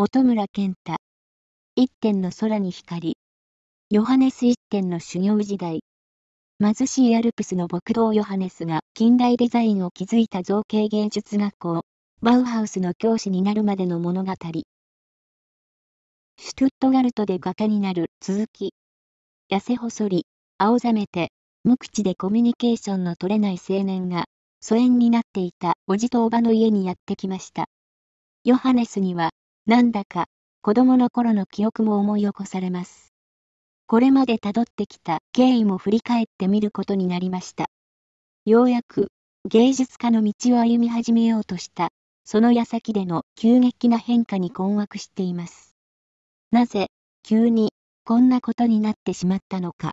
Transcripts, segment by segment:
本村健太。一点の空に光。ヨハネス一点の修行時代。貧しいアルプスの牧道ヨハネスが近代デザインを築いた造形芸術学校、バウハウスの教師になるまでの物語。シュトゥットガルトで画家になる続き。痩せ細り、青ざめて、無口でコミュニケーションの取れない青年が、疎遠になっていたおじとおばの家にやってきました。ヨハネスにはなんだか、子供の頃の記憶も思い起こされます。これまで辿ってきた経緯も振り返ってみることになりました。ようやく、芸術家の道を歩み始めようとした、その矢先での急激な変化に困惑しています。なぜ、急に、こんなことになってしまったのか。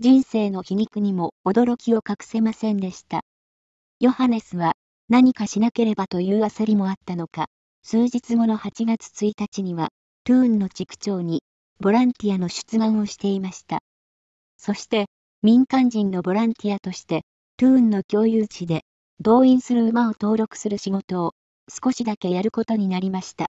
人生の皮肉にも驚きを隠せませんでした。ヨハネスは、何かしなければという焦りもあったのか、数日後の8月1日には、トゥーンの地区長にボランティアの出願をしていました。そして、民間人のボランティアとして、トゥーンの共有地で動員する馬を登録する仕事を少しだけやることになりました。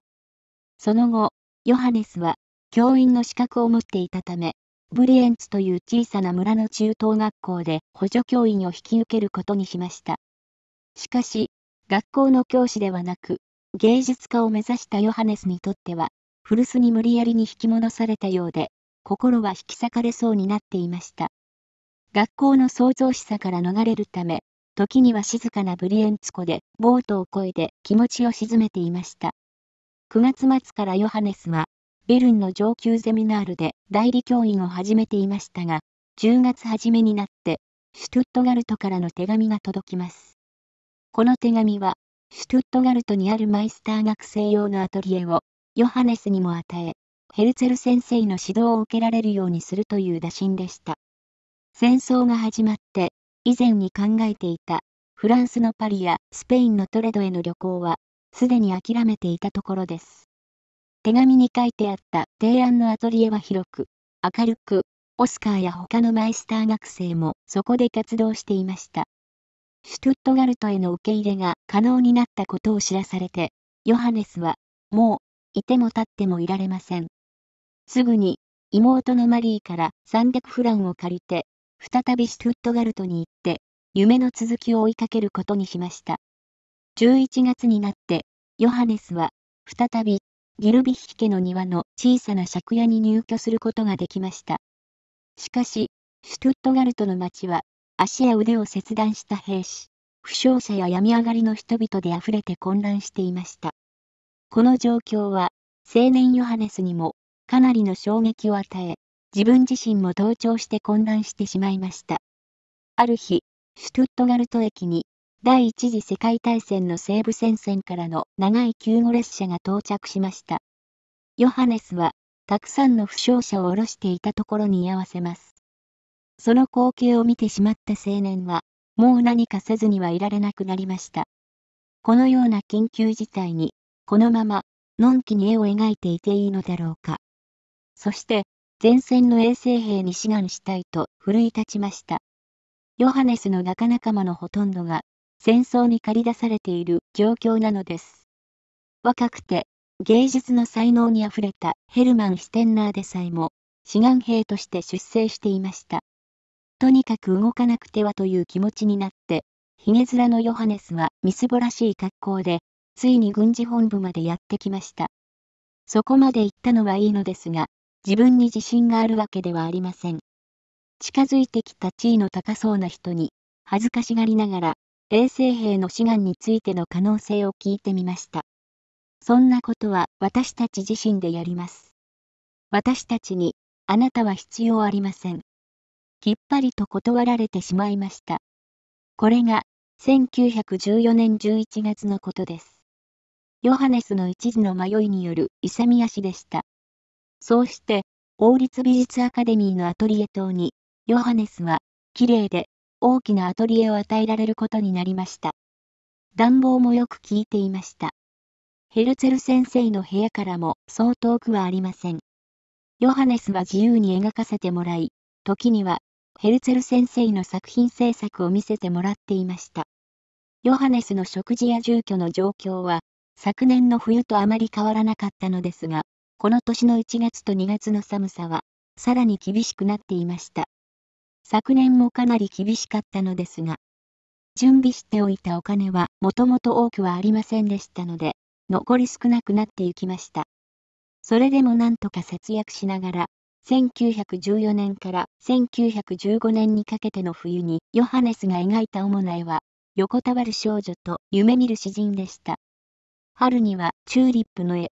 その後、ヨハネスは教員の資格を持っていたため、ブリエンツという小さな村の中等学校で補助教員を引き受けることにしました。しかし、学校の教師ではなく、芸術家を目指したヨハネスにとっては、古巣に無理やりに引き戻されたようで、心は引き裂かれそうになっていました。学校の創造しさから逃れるため、時には静かなブリエンツ湖でボートを漕いで気持ちを沈めていました。9月末からヨハネスは、ベルンの上級ゼミナールで代理教員を始めていましたが、10月初めになって、シュトゥットガルトからの手紙が届きます。この手紙は、シュトゥットガルトにあるマイスター学生用のアトリエを、ヨハネスにも与え、ヘルツェル先生の指導を受けられるようにするという打診でした。戦争が始まって、以前に考えていた、フランスのパリやスペインのトレドへの旅行は、すでに諦めていたところです。手紙に書いてあった提案のアトリエは広く、明るく、オスカーや他のマイスター学生もそこで活動していました。シュトゥットガルトへの受け入れが可能になったことを知らされて、ヨハネスは、もう、いても立ってもいられません。すぐに、妹のマリーから300フランを借りて、再びシュトゥットガルトに行って、夢の続きを追いかけることにしました。11月になって、ヨハネスは、再び、ギルビヒ家の庭の小さな借家に入居することができました。しかし、シュトゥットガルトの町は足や腕を切断した兵士、負傷者や病み上がりの人々で溢れて混乱していました。この状況は、青年ヨハネスにも、かなりの衝撃を与え、自分自身も登頂して混乱してしまいました。ある日、シュトゥットガルト駅に、第一次世界大戦の西部戦線からの長い救護列車が到着しました。ヨハネスは、たくさんの負傷者を降ろしていたところに居合わせます。その光景を見てしまった青年は、もう何かせずにはいられなくなりました。このような緊急事態に、このまま、のんきに絵を描いていていいのだろうか。そして、前線の衛生兵に志願したいと奮い立ちました。ヨハネスの画家仲間のほとんどが、戦争に駆り出されている状況なのです。若くて、芸術の才能にあふれたヘルマン・シテンナーでさえも、志願兵として出征していました。とにかく動かなくてはという気持ちになって、ヒゲ面のヨハネスはみすぼらしい格好で、ついに軍事本部までやってきました。そこまで行ったのはいいのですが、自分に自信があるわけではありません。近づいてきた地位の高そうな人に、恥ずかしがりながら、衛生兵の志願についての可能性を聞いてみました。そんなことは私たち自身でやります。私たちに、あなたは必要ありません。きっぱりと断られてしまいました。これが、1914年11月のことです。ヨハネスの一時の迷いによる勇み足でした。そうして、王立美術アカデミーのアトリエ棟に、ヨハネスは、綺麗で、大きなアトリエを与えられることになりました。暖房もよく効いていました。ヘルツェル先生の部屋からもそう遠くはありません。ヨハネスは自由に描かせてもらい、時にはヘルツェル先生の作品制作を見せてもらっていました。ヨハネスの食事や住居の状況は、昨年の冬とあまり変わらなかったのですが、この年の1月と2月の寒さは、さらに厳しくなっていました。昨年もかなり厳しかったのですが、準備しておいたお金はもともと多くはありませんでしたので、残り少なくなっていきました。それでもなんとか節約しながら、1914年から1915年にかけての冬にヨハネスが描いた主な絵は、横たわる少女と夢見る詩人でした。春にはチューリップの絵。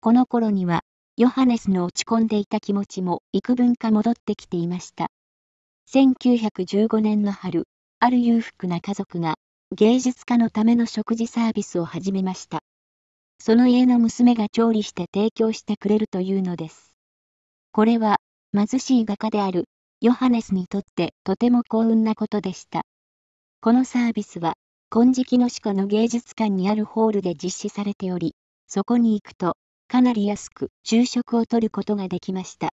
この頃には、ヨハネスの落ち込んでいた気持ちも幾分か戻ってきていました。1915年の春、ある裕福な家族が、芸術家のための食事サービスを始めました。その家の娘が調理して提供してくれるというのです。これは、貧しい画家である、ヨハネスにとってとても幸運なことでした。このサービスは、金色の鹿の芸術館にあるホールで実施されており、そこに行くと、かなり安く昼食をとることができました。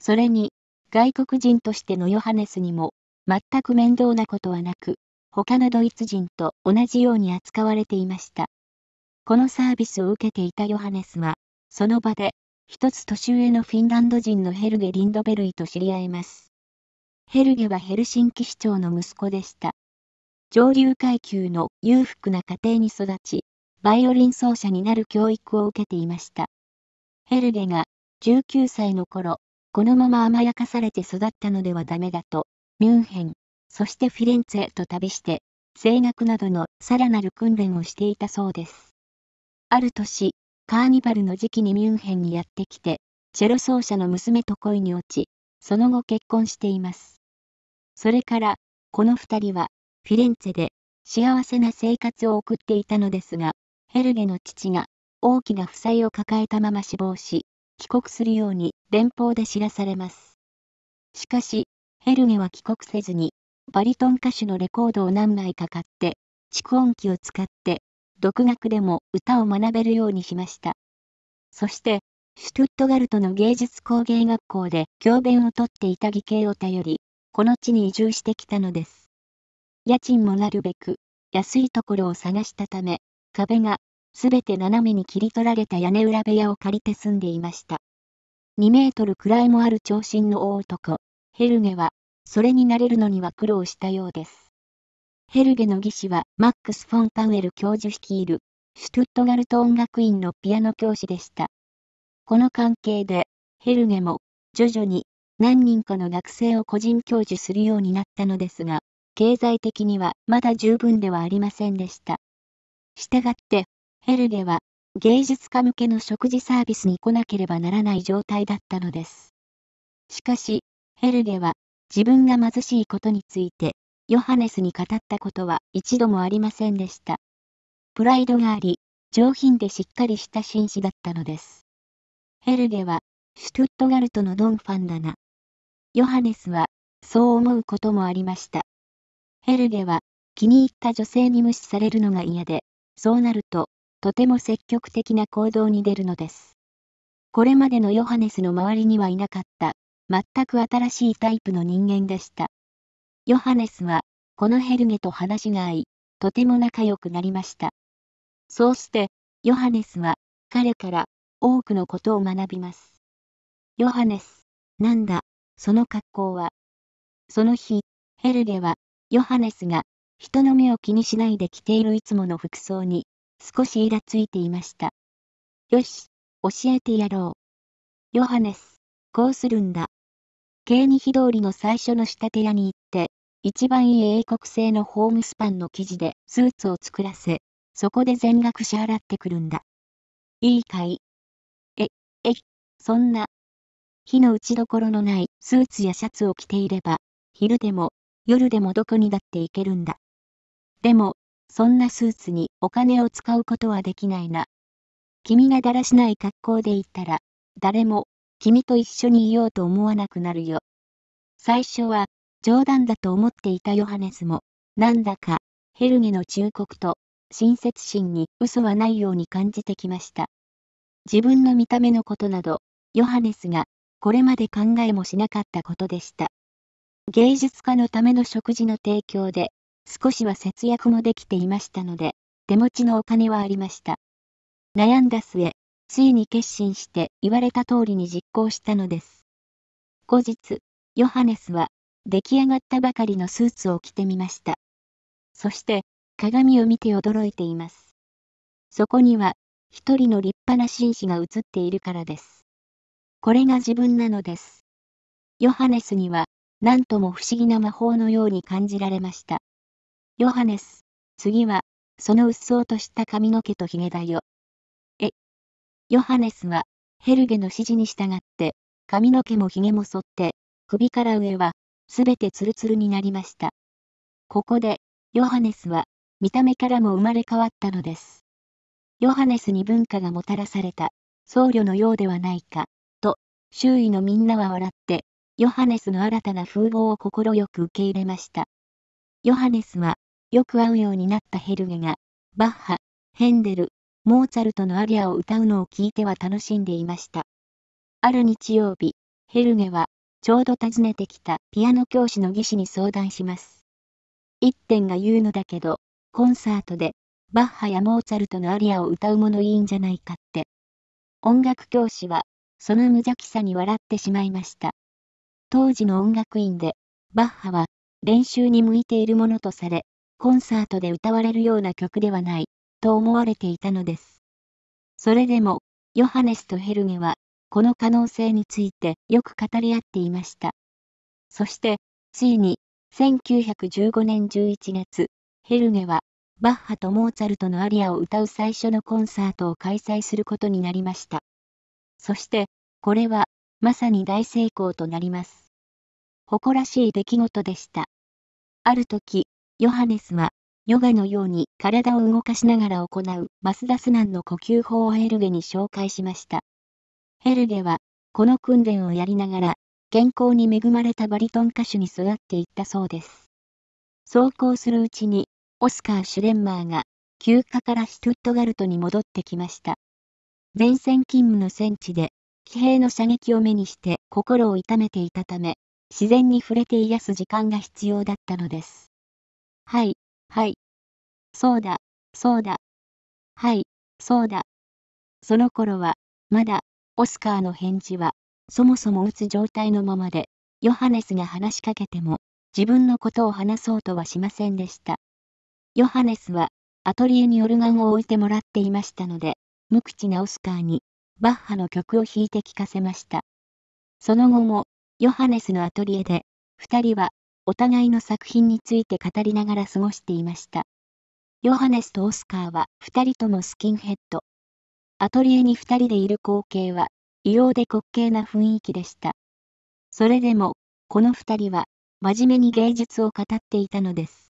それに、外国人としてのヨハネスにも、全く面倒なことはなく、他のドイツ人と同じように扱われていました。このサービスを受けていたヨハネスは、その場で一つ年上のフィンランド人のヘルゲ・リンドベルイと知り合います。ヘルゲはヘルシンキ市長の息子でした。上流階級の裕福な家庭に育ち、バイオリン奏者になる教育を受けていました。ヘルゲが19歳の頃、このまま甘やかされて育ったのではダメだと、ミュンヘン、そしてフィレンツェと旅して、声楽などのさらなる訓練をしていたそうです。ある年、カーニバルの時期にミュンヘンにやってきて、チェロ奏者の娘と恋に落ち、その後結婚しています。それから、この二人は、フィレンツェで、幸せな生活を送っていたのですが、ヘルゲの父が、大きな負債を抱えたまま死亡し、帰国するように連邦で知らされます。しかし、ヘルゲは帰国せずに、バリトン歌手のレコードを何枚か買って、蓄音機を使って、独学でも歌を学べるようにしました。そして、シュトゥットガルトの芸術工芸学校で教鞭をとっていた義兄を頼り、この地に移住してきたのです。家賃もなるべく、安いところを探したため、壁が、すべて斜めに切り取られた屋根裏部屋を借りて住んでいました。2メートルくらいもある長身の大男、ヘルゲは、それに慣れるのには苦労したようです。ヘルゲの技師は、マックス・フォン・パウエル教授率いる、シュトゥットガルト音楽院のピアノ教師でした。この関係で、ヘルゲも、徐々に、何人かの学生を個人教授するようになったのですが、経済的にはまだ十分ではありませんでした。したがって、ヘルゲは、芸術家向けの食事サービスに来なければならない状態だったのです。しかし、ヘルゲは、自分が貧しいことについて、ヨハネスに語ったことは一度もありませんでした。プライドがあり、上品でしっかりした紳士だったのです。ヘルゲは、シュトゥットガルトのドンファンだな。ヨハネスは、そう思うこともありました。ヘルゲは、気に入った女性に無視されるのが嫌で、そうなると、とても積極的な行動に出るのです。これまでのヨハネスの周りにはいなかった、全く新しいタイプの人間でした。ヨハネスは、このヘルゲと話が合い、とても仲良くなりました。そうして、ヨハネスは、彼から多くのことを学びます。ヨハネス、なんだ、その格好は。その日、ヘルゲは、ヨハネスが、人の目を気にしないで着ているいつもの服装に、少しイラついていました。よし、教えてやろう。ヨハネス、こうするんだ。ケーニヒ通りの最初の仕立て屋に行っ一番いい英国製のホームスパンの生地でスーツを作らせ、そこで全額支払ってくるんだ。いいかい。え、え、そんな。火の打ちどころのないスーツやシャツを着ていれば、昼でも夜でもどこにだって行けるんだ。でも、そんなスーツにお金を使うことはできないな。君がだらしない格好で行ったら、誰も、君と一緒にいようと思わなくなるよ。最初は、冗談だと思っていたヨハネスも、なんだか、ヘルゲの忠告と、親切心に嘘はないように感じてきました。自分の見た目のことなど、ヨハネスが、これまで考えもしなかったことでした。芸術家のための食事の提供で、少しは節約もできていましたので、手持ちのお金はありました。悩んだ末、ついに決心して言われた通りに実行したのです。後日、ヨハネスは出来上がったばかりのスーツを着てみました。そして、鏡を見て驚いています。そこには、一人の立派な紳士が映っているからです。これが自分なのです。ヨハネスには、何とも不思議な魔法のように感じられました。ヨハネス、次は、そのうっそうとした髪の毛と髭だよ。え。ヨハネスは、ヘルゲの指示に従って、髪の毛も髭も剃って、首から上は、すべてツルツルになりました。ここで、ヨハネスは、見た目からも生まれ変わったのです。ヨハネスに文化がもたらされた、僧侶のようではないか、と、周囲のみんなは笑って、ヨハネスの新たな風貌を快く受け入れました。ヨハネスは、よく会うようになったヘルゲが、バッハ、ヘンデル、モーツァルトのアリアを歌うのを聞いては楽しんでいました。ある日曜日、ヘルゲは、ちょうど訪ねてきたピアノ教師の技師に相談します。一点が言うのだけど、コンサートで、バッハやモーツァルトのアリアを歌うものいいんじゃないかって。音楽教師は、その無邪気さに笑ってしまいました。当時の音楽院で、バッハは、練習に向いているものとされ、コンサートで歌われるような曲ではない、と思われていたのです。それでも、ヨハネスとヘルゲは、この可能性についてよく語り合っていました。そして、ついに、1915年11月、ヘルゲは、バッハとモーツァルトのアリアを歌う最初のコンサートを開催することになりました。そして、これは、まさに大成功となります。誇らしい出来事でした。ある時、ヨハネスは、ヨガのように体を動かしながら行うマスダスナンの呼吸法をヘルゲに紹介しました。ヘルゲは、この訓練をやりながら、健康に恵まれたバリトン歌手に育っていったそうです。走行するうちに、オスカー・シュレンマーが、休暇からシュトゥットガルトに戻ってきました。前線勤務の戦地で、騎兵の射撃を目にして心を痛めていたため、自然に触れて癒す時間が必要だったのです。はい、はい。そうだ、そうだ。はい、そうだ。その頃は、まだ、オスカーの返事は、そもそも打つ状態のままで、ヨハネスが話しかけても、自分のことを話そうとはしませんでした。ヨハネスは、アトリエにオルガンを置いてもらっていましたので、無口なオスカーに、バッハの曲を弾いて聴かせました。その後も、ヨハネスのアトリエで、二人は、お互いの作品について語りながら過ごしていました。ヨハネスとオスカーは、二人ともスキンヘッド。アトリエに二人でいる光景は、異様で滑稽な雰囲気でした。それでも、この二人は、真面目に芸術を語っていたのです。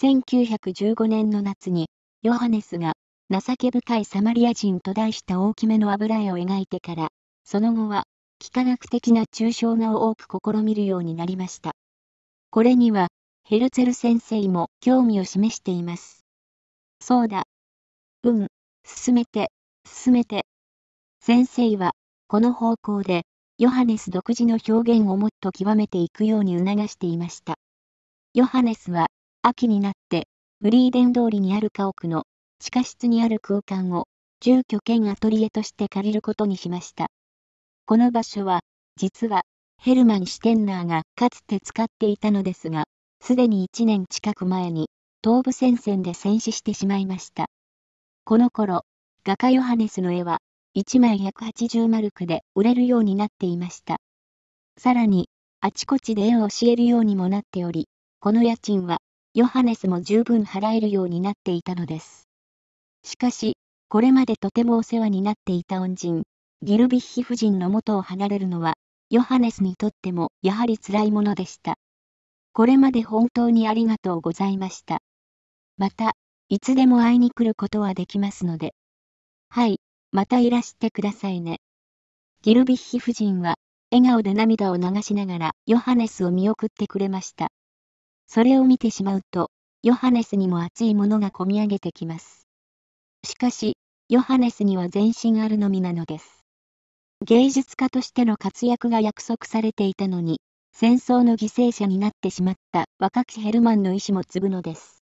1915年の夏に、ヨハネスが、情け深いサマリア人と題した大きめの油絵を描いてから、その後は、幾何学的な抽象画を多く試みるようになりました。これには、ヘルツェル先生も興味を示しています。そうだ。うん、進めて。進めて、先生は、この方向で、ヨハネス独自の表現をもっと極めていくように促していました。ヨハネスは、秋になって、フリーデン通りにある家屋の地下室にある空間を住居兼アトリエとして借りることにしました。この場所は、実は、ヘルマン・シテンナーがかつて使っていたのですが、すでに1年近く前に、東部戦線で戦死してしまいました。この頃、画家ヨハネスの絵は、1枚180マルクで売れるようになっていました。さらに、あちこちで絵を教えるようにもなっており、この家賃は、ヨハネスも十分払えるようになっていたのです。しかし、これまでとてもお世話になっていた恩人、ギルビッヒ夫人の元を離れるのは、ヨハネスにとってもやはり辛いものでした。これまで本当にありがとうございました。また、いつでも会いに来ることはできますので。はい、またいらしてくださいね。ギルビッヒ夫人は、笑顔で涙を流しながらヨハネスを見送ってくれました。それを見てしまうと、ヨハネスにも熱いものがこみ上げてきます。しかし、ヨハネスには全身あるのみなのです。芸術家としての活躍が約束されていたのに、戦争の犠牲者になってしまった若きヘルマンの意志も継ぐのです。